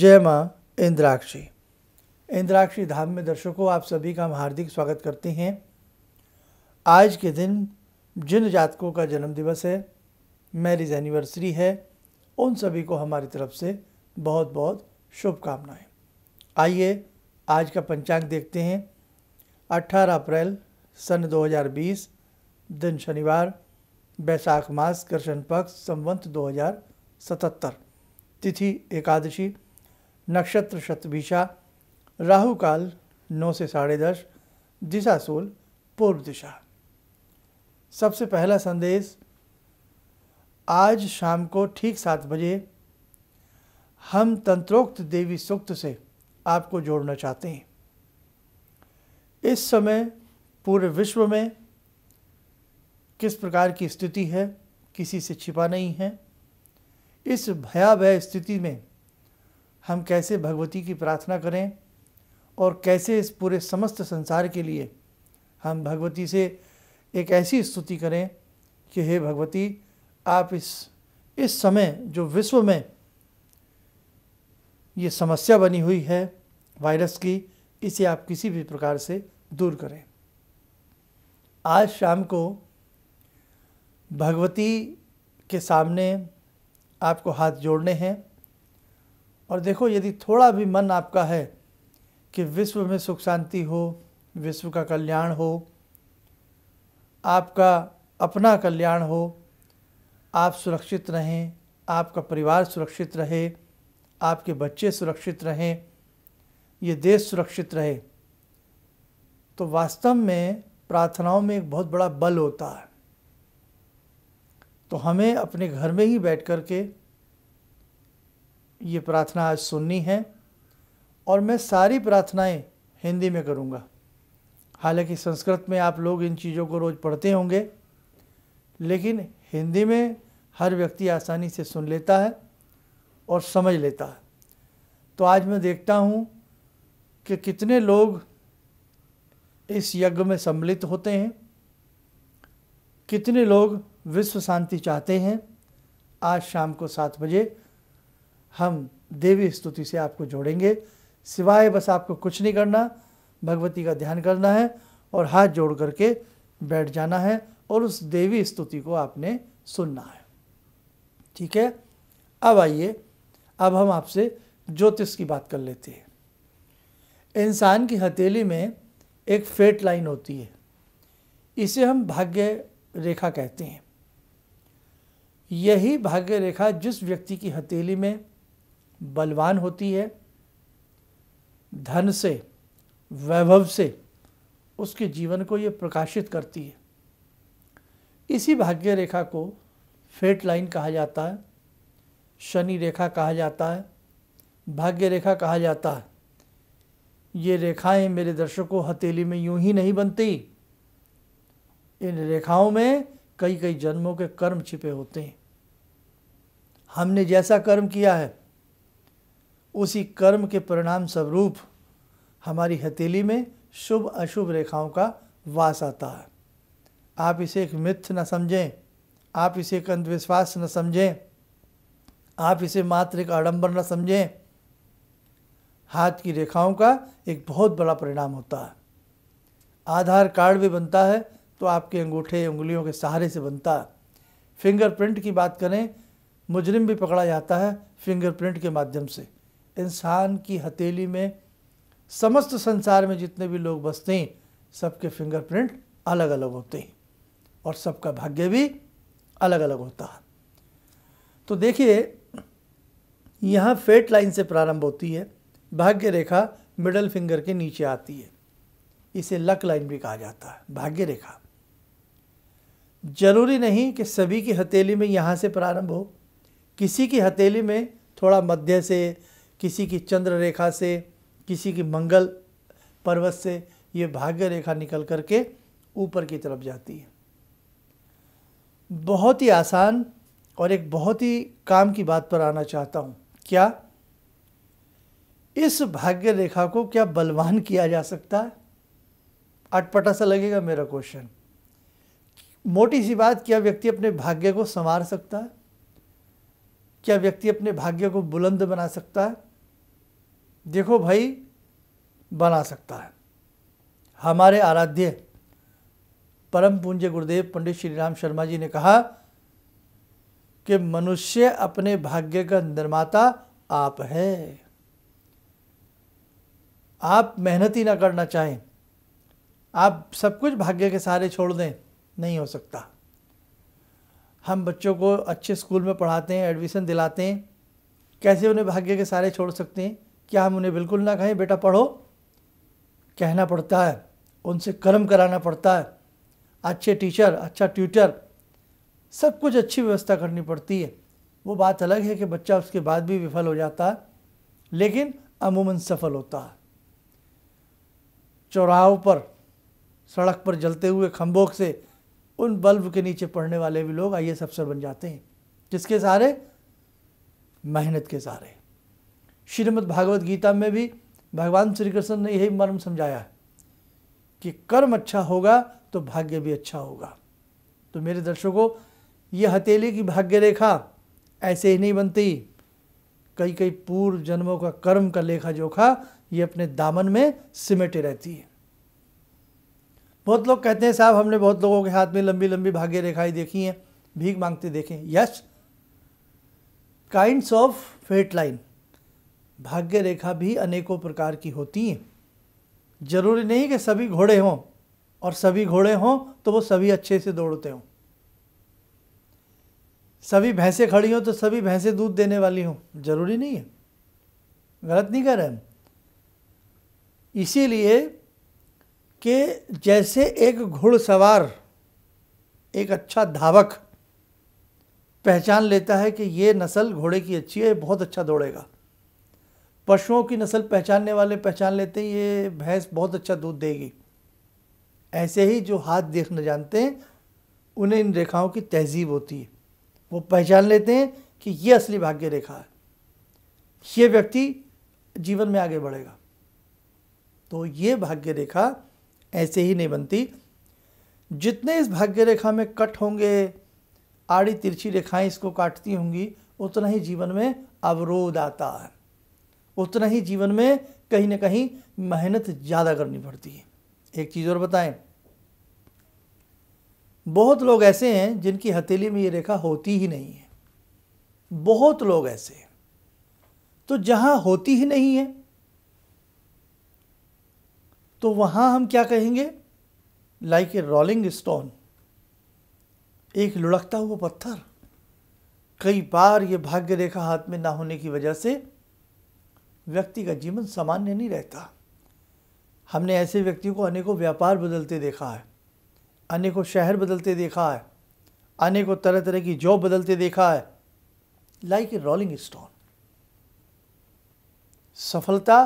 जय माँ इंद्राक्षी इंद्राक्षी धाम में दर्शकों आप सभी का हम हार्दिक स्वागत करते हैं आज के दिन जिन जातकों का जन्मदिवस है मैरिज एनिवर्सरी है उन सभी को हमारी तरफ से बहुत बहुत शुभकामनाएं आइए आज का पंचांग देखते हैं 18 अप्रैल सन 2020 दिन शनिवार बैसाख मास कृष्ण पक्ष संवंत 2077 तिथि एकादशी नक्षत्र शतभिषा राहु काल नौ से साढ़े दस दिशा सोल पूर्व दिशा सबसे पहला संदेश आज शाम को ठीक सात बजे हम तंत्रोक्त देवी सूक्त से आपको जोड़ना चाहते हैं इस समय पूरे विश्व में किस प्रकार की स्थिति है किसी से छिपा नहीं है इस भयावह स्थिति में हम कैसे भगवती की प्रार्थना करें और कैसे इस पूरे समस्त संसार के लिए हम भगवती से एक ऐसी स्तुति करें कि हे भगवती आप इस इस समय जो विश्व में ये समस्या बनी हुई है वायरस की इसे आप किसी भी प्रकार से दूर करें आज शाम को भगवती के सामने आपको हाथ जोड़ने हैं और देखो यदि थोड़ा भी मन आपका है कि विश्व में सुख शांति हो विश्व का कल्याण हो आपका अपना कल्याण हो आप सुरक्षित रहें आपका परिवार सुरक्षित रहे आपके बच्चे सुरक्षित रहें ये देश सुरक्षित रहे तो वास्तव में प्रार्थनाओं में एक बहुत बड़ा बल होता है तो हमें अपने घर में ही बैठ कर के ये प्रार्थना आज सुननी है और मैं सारी प्रार्थनाएं हिंदी में करूँगा हालांकि संस्कृत में आप लोग इन चीज़ों को रोज़ पढ़ते होंगे लेकिन हिंदी में हर व्यक्ति आसानी से सुन लेता है और समझ लेता है तो आज मैं देखता हूँ कि कितने लोग इस यज्ञ में सम्मिलित होते हैं कितने लोग विश्व शांति चाहते हैं आज शाम को सात बजे हम देवी स्तुति से आपको जोड़ेंगे सिवाय बस आपको कुछ नहीं करना भगवती का ध्यान करना है और हाथ जोड़ करके बैठ जाना है और उस देवी स्तुति को आपने सुनना है ठीक है अब आइए अब हम आपसे ज्योतिष की बात कर लेते हैं इंसान की हथेली में एक फेट लाइन होती है इसे हम भाग्य रेखा कहते हैं यही भाग्य रेखा जिस व्यक्ति की हथेली में बलवान होती है धन से वैभव से उसके जीवन को ये प्रकाशित करती है इसी भाग्य रेखा को फेट लाइन कहा जाता है शनि रेखा कहा जाता है भाग्य रेखा कहा जाता है ये रेखाएं मेरे दर्शकों हथेली में यूं ही नहीं बनती इन रेखाओं में कई कई जन्मों के कर्म छिपे होते हैं हमने जैसा कर्म किया है उसी कर्म के परिणाम स्वरूप हमारी हथेली में शुभ अशुभ रेखाओं का वास आता है आप इसे एक मिथ न समझें आप इसे एक अंधविश्वास न समझें आप इसे मात्र एक आडंबर न समझें हाथ की रेखाओं का एक बहुत बड़ा परिणाम होता है आधार कार्ड भी बनता है तो आपके अंगूठे उंगलियों के सहारे से बनता है फिंगरप्रिंट की बात करें मुजरिम भी पकड़ा जाता है फिंगरप्रिंट के माध्यम से इंसान की हथेली में समस्त संसार में जितने भी लोग बसते हैं सबके फिंगरप्रिंट अलग अलग होते हैं और सबका भाग्य भी अलग अलग होता है तो देखिए यहाँ फेट लाइन से प्रारंभ होती है भाग्य रेखा मिडल फिंगर के नीचे आती है इसे लक लाइन भी कहा जाता है भाग्य रेखा जरूरी नहीं कि सभी की हथेली में यहाँ से प्रारंभ हो किसी की हथेली में थोड़ा मध्य से किसी की चंद्र रेखा से किसी की मंगल पर्वत से ये भाग्य रेखा निकल करके ऊपर की तरफ जाती है बहुत ही आसान और एक बहुत ही काम की बात पर आना चाहता हूँ क्या इस भाग्य रेखा को क्या बलवान किया जा सकता है अटपटा सा लगेगा मेरा क्वेश्चन मोटी सी बात क्या व्यक्ति अपने भाग्य को संवार सकता है क्या व्यक्ति अपने भाग्य को बुलंद बना सकता है देखो भाई बना सकता है हमारे आराध्य परम पूज्य गुरुदेव पंडित श्री राम शर्मा जी ने कहा कि मनुष्य अपने भाग्य का निर्माता आप है आप मेहनत ही ना करना चाहें आप सब कुछ भाग्य के सहारे छोड़ दें नहीं हो सकता हम बच्चों को अच्छे स्कूल में पढ़ाते हैं एडमिशन दिलाते हैं कैसे उन्हें भाग्य के सहारे छोड़ सकते हैं क्या हम उन्हें बिल्कुल ना कहें बेटा पढ़ो कहना पड़ता है उनसे कर्म कराना पड़ता है अच्छे टीचर अच्छा ट्यूटर सब कुछ अच्छी व्यवस्था करनी पड़ती है वो बात अलग है कि बच्चा उसके बाद भी विफल हो जाता है लेकिन अमूमन सफल होता है चौराहों पर सड़क पर जलते हुए खम्भों से उन बल्ब के नीचे पढ़ने वाले भी लोग आई एस अफसर बन जाते हैं जिसके सारे मेहनत के सारे श्रीमद् भागवत गीता में भी भगवान श्री कृष्ण ने यही मर्म समझाया है कि कर्म अच्छा होगा तो भाग्य भी अच्छा होगा तो मेरे दर्शकों ये हथेली की भाग्य रेखा ऐसे ही नहीं बनती कई कई पूर्व जन्मों का कर्म का लेखा जोखा ये अपने दामन में सिमटे रहती है बहुत लोग कहते हैं साहब हमने बहुत लोगों के हाथ में लंबी लंबी भाग्य रेखाएं देखी हैं भीख मांगते देखें yes kinds of fate line भाग्य रेखा भी अनेकों प्रकार की होती हैं जरूरी नहीं कि सभी घोड़े हों और सभी घोड़े हों तो वो सभी अच्छे से दौड़ते हों सभी भैंसे खड़ी हों तो सभी भैंसे दूध देने वाली हों जरूरी नहीं है गलत नहीं कर रहे हम इसीलिए कि जैसे एक घुड़सवार एक अच्छा धावक पहचान लेता है कि ये नस्ल घोड़े की अच्छी है बहुत अच्छा दौड़ेगा पशुओं की नस्ल पहचानने वाले पहचान लेते हैं ये भैंस बहुत अच्छा दूध देगी ऐसे ही जो हाथ देखना जानते हैं उन्हें इन रेखाओं की तहजीब होती है वो पहचान लेते हैं कि ये असली भाग्य रेखा है ये व्यक्ति जीवन में आगे बढ़ेगा तो ये भाग्य रेखा ऐसे ही नहीं बनती जितने इस भाग्य रेखा में कट होंगे आड़ी तिरछी रेखाएं इसको काटती होंगी उतना ही जीवन में अवरोध आता है उतना ही जीवन में कहीं ना कहीं मेहनत ज़्यादा करनी पड़ती है एक चीज़ और बताएं बहुत लोग ऐसे हैं जिनकी हथेली में ये रेखा होती ही नहीं है बहुत लोग ऐसे हैं तो जहाँ होती ही नहीं है तो वहाँ हम क्या कहेंगे लाइक ए रोलिंग स्टोन एक लुढ़कता हुआ पत्थर कई बार ये भाग्य रेखा हाथ में ना होने की वजह से व्यक्ति का जीवन सामान्य नहीं रहता हमने ऐसे व्यक्तियों को अनेकों व्यापार बदलते देखा है अनेकों शहर बदलते देखा है अनेकों तरह तरह की जॉब बदलते देखा है लाइक ए रोलिंग स्टोन सफलता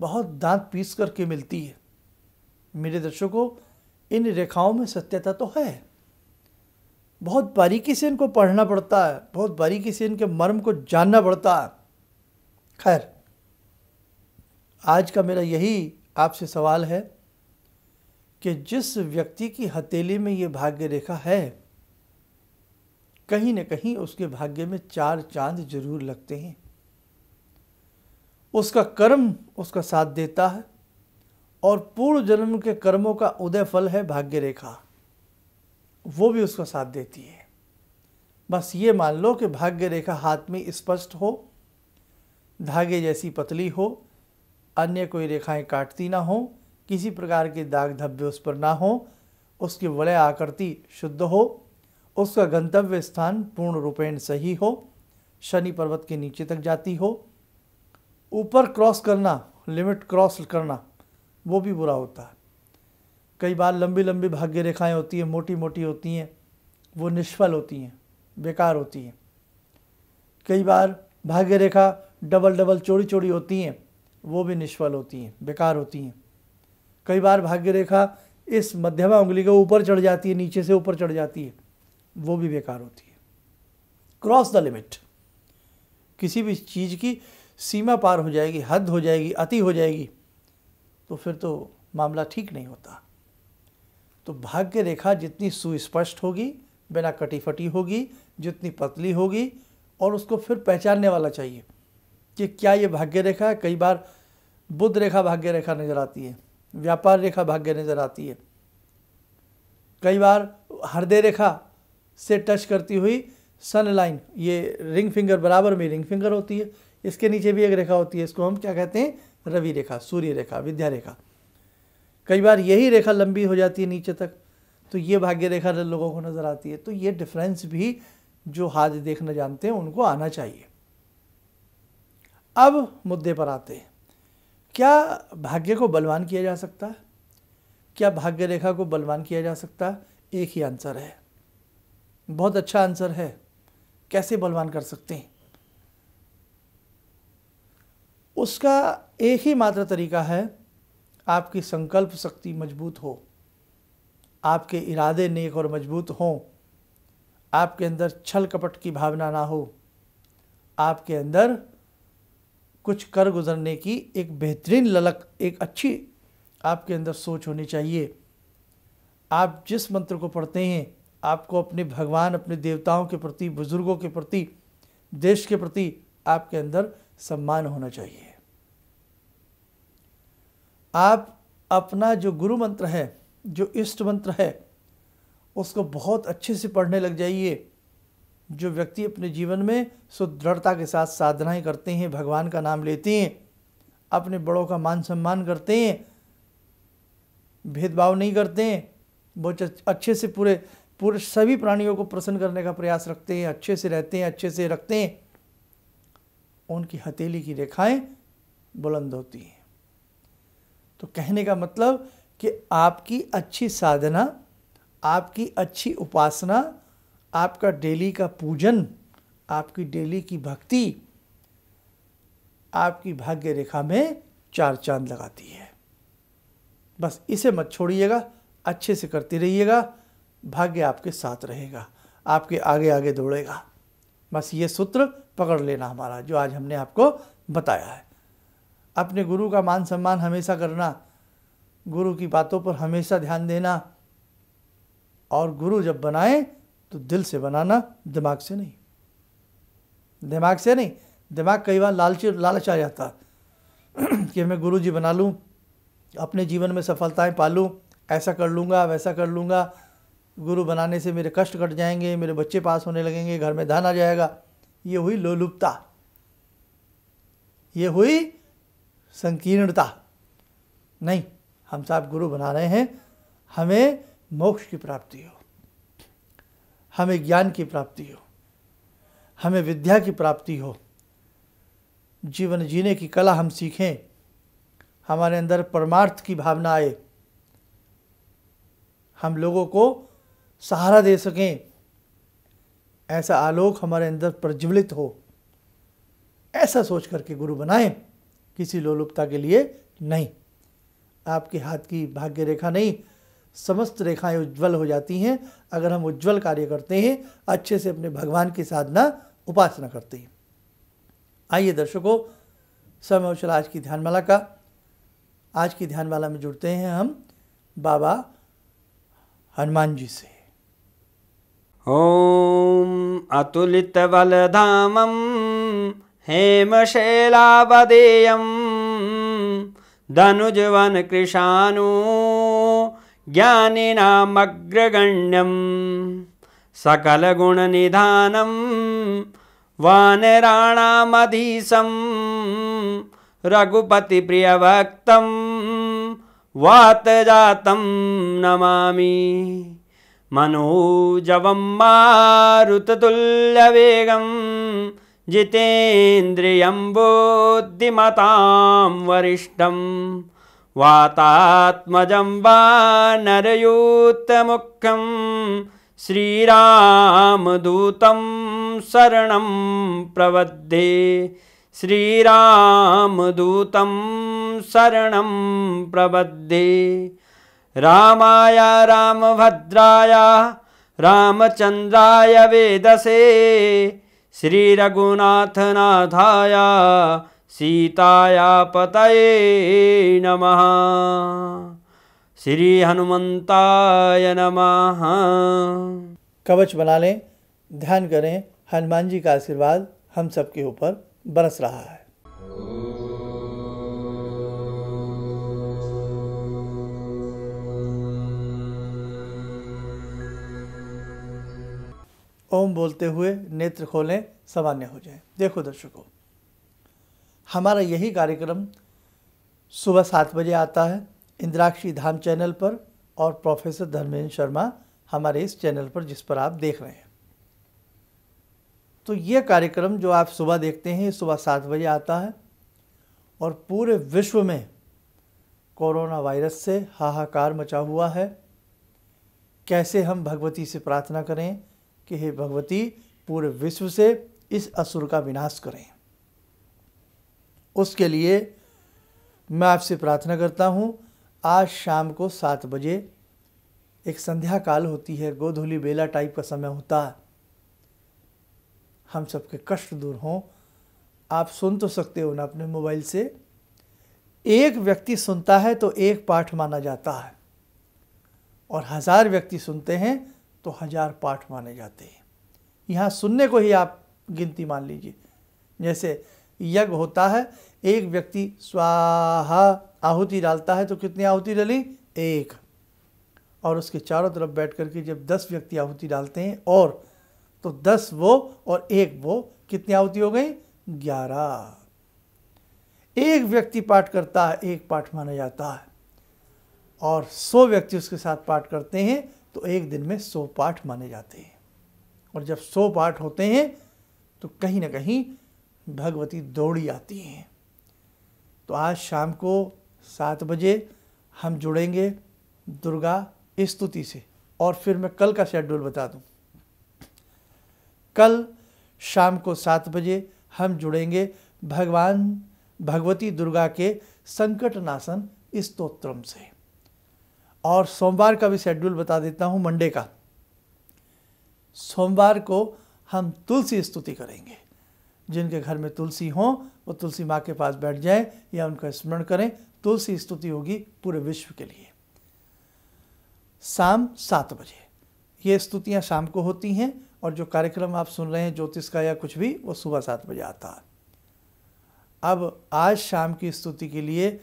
बहुत दांत पीस करके मिलती है मेरे दर्शकों इन रेखाओं में सत्यता तो है बहुत बारीकी से इनको पढ़ना पड़ता है बहुत बारीकी से इनके मर्म को जानना पड़ता है खैर आज का मेरा यही आपसे सवाल है कि जिस व्यक्ति की हथेली में ये भाग्य रेखा है कहीं न कहीं उसके भाग्य में चार चांद जरूर लगते हैं उसका कर्म उसका साथ देता है और पूर्व जन्म के कर्मों का उदय फल है भाग्य रेखा वो भी उसका साथ देती है बस ये मान लो कि भाग्य रेखा हाथ में स्पष्ट हो धागे जैसी पतली हो अन्य कोई रेखाएं काटती ना हो किसी प्रकार के दाग धब्बे उस पर ना हो उसकी वलय आकृति शुद्ध हो उसका गंतव्य स्थान पूर्ण रूपेण सही हो शनि पर्वत के नीचे तक जाती हो ऊपर क्रॉस करना लिमिट क्रॉस करना वो भी बुरा होता है कई बार लंबी लंबी भाग्य रेखाएं होती हैं मोटी मोटी होती हैं वो निष्फल होती हैं बेकार होती हैं कई बार भाग्य रेखा डबल डबल चोरी चोरी होती हैं वो भी निष्फल होती हैं बेकार होती हैं कई बार भाग्य रेखा इस मध्यमा उंगली के ऊपर चढ़ जाती है नीचे से ऊपर चढ़ जाती है वो भी बेकार होती है क्रॉस द लिमिट किसी भी चीज़ की सीमा पार हो जाएगी हद हो जाएगी अति हो जाएगी तो फिर तो मामला ठीक नहीं होता तो भाग्य रेखा जितनी सुस्पष्ट होगी बिना कटी फटी होगी जितनी पतली होगी और उसको फिर पहचानने वाला चाहिए कि क्या ये भाग्य रेखा है कई बार बुद्ध रेखा भाग्य रेखा नज़र आती है व्यापार रेखा भाग्य नज़र आती है कई बार हृदय रेखा से टच करती हुई सन लाइन ये रिंग फिंगर बराबर में रिंग फिंगर होती है इसके नीचे भी एक रेखा होती है इसको हम क्या कहते हैं रवि रेखा सूर्य रेखा विद्या रेखा कई बार यही रेखा लंबी हो जाती है नीचे तक तो ये भाग्य रेखा लोगों को नज़र आती है तो ये डिफरेंस भी जो हाथ देखना जानते हैं उनको आना चाहिए अब मुद्दे पर आते हैं क्या भाग्य को बलवान किया जा सकता है क्या भाग्य रेखा को बलवान किया जा सकता है एक ही आंसर है बहुत अच्छा आंसर है कैसे बलवान कर सकते हैं उसका एक ही मात्र तरीका है आपकी संकल्प शक्ति मजबूत हो आपके इरादे नेक और मजबूत हों आपके अंदर छल कपट की भावना ना हो आपके अंदर कुछ कर गुजरने की एक बेहतरीन ललक एक अच्छी आपके अंदर सोच होनी चाहिए आप जिस मंत्र को पढ़ते हैं आपको अपने भगवान अपने देवताओं के प्रति बुजुर्गों के प्रति देश के प्रति आपके अंदर सम्मान होना चाहिए आप अपना जो गुरु मंत्र है जो इष्ट मंत्र है उसको बहुत अच्छे से पढ़ने लग जाइए जो व्यक्ति अपने जीवन में सुदृढ़ता के साथ साधनाएं करते हैं भगवान का नाम लेते हैं अपने बड़ों का मान सम्मान करते हैं भेदभाव नहीं करते हैं बहुत अच्छे से पूरे पूरे सभी प्राणियों को प्रसन्न करने का प्रयास रखते हैं अच्छे से रहते हैं अच्छे से रखते हैं उनकी हथेली की रेखाएं बुलंद होती हैं तो कहने का मतलब कि आपकी अच्छी साधना आपकी अच्छी उपासना आपका डेली का पूजन आपकी डेली की भक्ति आपकी भाग्य रेखा में चार चांद लगाती है बस इसे मत छोड़िएगा अच्छे से करते रहिएगा भाग्य आपके साथ रहेगा आपके आगे आगे दौड़ेगा बस ये सूत्र पकड़ लेना हमारा जो आज हमने आपको बताया है अपने गुरु का मान सम्मान हमेशा करना गुरु की बातों पर हमेशा ध्यान देना और गुरु जब बनाएं तो दिल से बनाना दिमाग से नहीं दिमाग से नहीं दिमाग कई बार लालची लालच आ जाता कि मैं गुरु जी बना लूँ अपने जीवन में सफलताएं पा लूँ ऐसा कर लूँगा वैसा कर लूँगा गुरु बनाने से मेरे कष्ट कट जाएंगे मेरे बच्चे पास होने लगेंगे घर में धन आ जाएगा ये हुई लोलुपता ये हुई संकीर्णता नहीं हम साहब गुरु बना रहे हैं हमें मोक्ष की प्राप्ति हो हमें ज्ञान की प्राप्ति हो हमें विद्या की प्राप्ति हो जीवन जीने की कला हम सीखें हमारे अंदर परमार्थ की भावना आए हम लोगों को सहारा दे सकें ऐसा आलोक हमारे अंदर प्रज्वलित हो ऐसा सोच करके गुरु बनाएं किसी लोलुपता के लिए नहीं आपके हाथ की भाग्य रेखा नहीं समस्त रेखाएं उज्जवल हो जाती हैं अगर हम उज्जवल कार्य करते हैं अच्छे से अपने भगवान की साधना उपासना करते हैं आइए दर्शकों समय उचल आज की ध्यानमाला का आज की ध्यानमाला में जुड़ते हैं हम बाबा हनुमान जी से ओम अतुलित बल धामम शैला अतुलितबलधामं धनुजवन कृषाणु ज्ञानिनामग्रगण्यं सकलगुणनिधानं वानराणामधीशं रघुपतिप्रियभक्तं वातजातं नमामि मनोजवं मारुततुल्यवेगं जितेन्द्रियं बुद्धिमतां वरिष्ठम् वातात्मजं वा नरयूतमुखं श्रीरामदूतं शरणं प्रवद्धे श्रीरामदूतं शरणं प्रबद्धे रामाय रामभद्राय रामचन्द्राय वेदसे श्रीरघुनाथनाथाय सीताया पतये नमः श्री हनुमंताय नमः कवच बना लें ध्यान करें हनुमान जी का आशीर्वाद हम सबके ऊपर बरस रहा है ओम बोलते हुए नेत्र खोलें सामान्य हो जाए देखो दर्शकों हमारा यही कार्यक्रम सुबह सात बजे आता है इंद्राक्षी धाम चैनल पर और प्रोफेसर धर्मेंद्र शर्मा हमारे इस चैनल पर जिस पर आप देख रहे हैं तो ये कार्यक्रम जो आप सुबह देखते हैं सुबह सात बजे आता है और पूरे विश्व में कोरोना वायरस से हाहाकार मचा हुआ है कैसे हम भगवती से प्रार्थना करें कि हे भगवती पूरे विश्व से इस असुर का विनाश करें उसके लिए मैं आपसे प्रार्थना करता हूँ आज शाम को सात बजे एक संध्या काल होती है गोधूली बेला टाइप का समय होता है हम सबके कष्ट दूर हों आप सुन तो सकते हो ना अपने मोबाइल से एक व्यक्ति सुनता है तो एक पाठ माना जाता है और हज़ार व्यक्ति सुनते हैं तो हज़ार पाठ माने जाते हैं यहाँ सुनने को ही आप गिनती मान लीजिए जैसे यज्ञ होता है एक व्यक्ति स्वाहा आहुति डालता है तो कितनी आहुति डली एक और उसके चारों तरफ बैठ करके जब दस व्यक्ति आहुति डालते हैं और तो दस वो और एक वो कितनी आहुति हो गई ग्यारह एक व्यक्ति पाठ करता है एक पाठ माना जाता है और सौ व्यक्ति उसके साथ पाठ करते हैं तो एक दिन में सौ पाठ माने जाते हैं और जब सौ पाठ होते हैं तो कहीं ना कहीं भगवती दौड़ी आती हैं तो आज शाम को सात बजे हम जुड़ेंगे दुर्गा स्तुति से और फिर मैं कल का शेड्यूल बता दूं कल शाम को सात बजे हम जुड़ेंगे भगवान भगवती दुर्गा के संकट नाशन स्तोत्रम से और सोमवार का भी शेड्यूल बता देता हूँ मंडे का सोमवार को हम तुलसी स्तुति करेंगे जिनके घर में तुलसी हो वो तुलसी माँ के पास बैठ जाए या उनका स्मरण करें तुलसी स्तुति होगी पूरे विश्व के लिए शाम सात बजे ये स्तुतियाँ शाम को होती हैं और जो कार्यक्रम आप सुन रहे हैं ज्योतिष का या कुछ भी वो सुबह सात बजे आता है अब आज शाम की स्तुति के लिए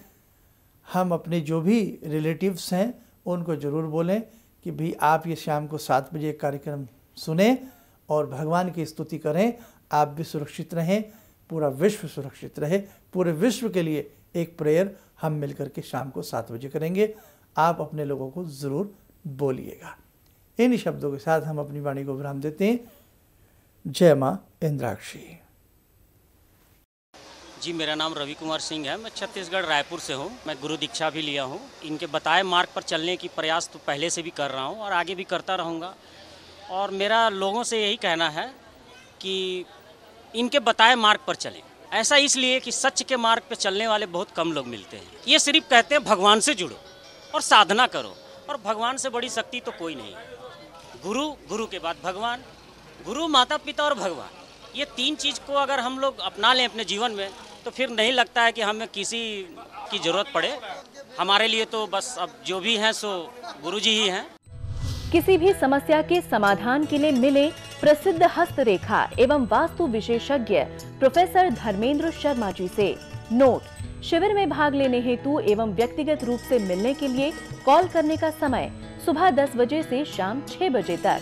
हम अपने जो भी रिलेटिव्स हैं उनको ज़रूर बोलें कि भाई आप ये शाम को सात बजे कार्यक्रम सुने और भगवान की स्तुति करें आप भी सुरक्षित रहें पूरा विश्व सुरक्षित रहे पूरे विश्व के लिए एक प्रेयर हम मिलकर के शाम को सात बजे करेंगे आप अपने लोगों को ज़रूर बोलिएगा इन्हीं शब्दों के साथ हम अपनी वाणी को विराम देते हैं जय माँ इंद्राक्षी जी मेरा नाम रवि कुमार सिंह है मैं छत्तीसगढ़ रायपुर से हूँ मैं गुरु दीक्षा भी लिया हूँ इनके बताए मार्ग पर चलने की प्रयास तो पहले से भी कर रहा हूँ और आगे भी करता रहूँगा और मेरा लोगों से यही कहना है कि इनके बताए मार्ग पर चलें ऐसा इसलिए कि सच के मार्ग पर चलने वाले बहुत कम लोग मिलते हैं ये सिर्फ कहते हैं भगवान से जुड़ो और साधना करो और भगवान से बड़ी शक्ति तो कोई नहीं गुरु गुरु के बाद भगवान गुरु माता पिता और भगवान ये तीन चीज़ को अगर हम लोग अपना लें अपने जीवन में तो फिर नहीं लगता है कि हमें किसी की ज़रूरत पड़े हमारे लिए तो बस अब जो भी हैं सो गुरु जी ही हैं किसी भी समस्या के समाधान के लिए मिले प्रसिद्ध हस्तरेखा एवं वास्तु विशेषज्ञ प्रोफेसर धर्मेंद्र शर्मा जी से नोट शिविर में भाग लेने हेतु एवं व्यक्तिगत रूप से मिलने के लिए कॉल करने का समय सुबह 10 बजे से शाम 6 बजे तक